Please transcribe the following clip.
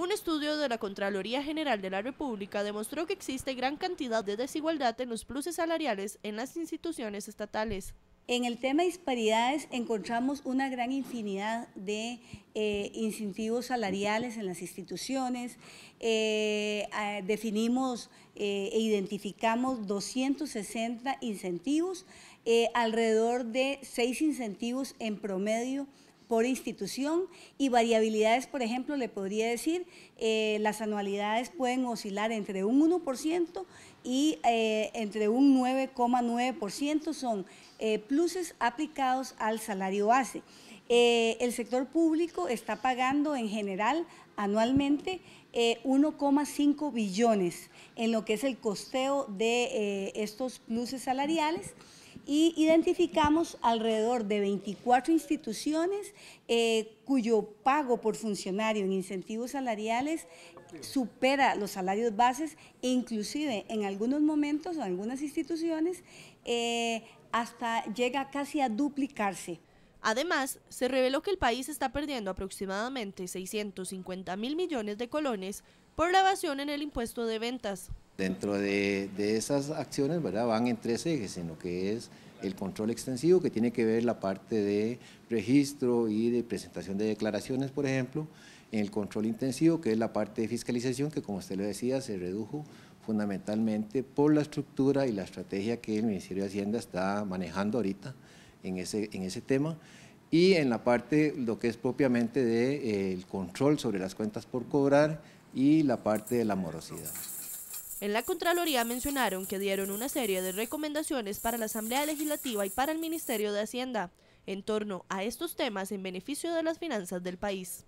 Un estudio de la Contraloría General de la República demostró que existe gran cantidad de desigualdad en los pluses salariales en las instituciones estatales. En el tema de disparidades encontramos una gran infinidad de eh, incentivos salariales en las instituciones. Eh, definimos eh, e identificamos 260 incentivos, alrededor de 6 incentivos en promedio por institución y variabilidades, por ejemplo, le podría decir, eh, las anualidades pueden oscilar entre un 1% y eh, entre un 9,9% son eh, pluses aplicados al salario base. el sector público está pagando en general anualmente 1,5 billones en lo que es el costeo de estos pluses salariales y identificamos alrededor de 24 instituciones eh, cuyo pago por funcionario en incentivos salariales supera los salarios bases e inclusive en algunos momentos o algunas instituciones eh, hasta llega casi a duplicarse. Además, se reveló que el país está perdiendo aproximadamente 650 mil millones de colones por la evasión en el impuesto de ventas. Dentro de, esas acciones van en tres ejes, en lo que es el control extensivo, que tiene que ver la parte de registro y de presentación de declaraciones, por ejemplo, en el control intensivo, que es la parte de fiscalización, que como usted lo decía, se redujo fundamentalmente por la estructura y la estrategia que el Ministerio de Hacienda está manejando ahorita en ese, tema. Y en la parte, lo que es propiamente del eh, control sobre las cuentas por cobrar y la parte de la morosidad. En la Contraloría mencionaron que dieron una serie de recomendaciones para la Asamblea Legislativa y para el Ministerio de Hacienda en torno a estos temas en beneficio de las finanzas del país.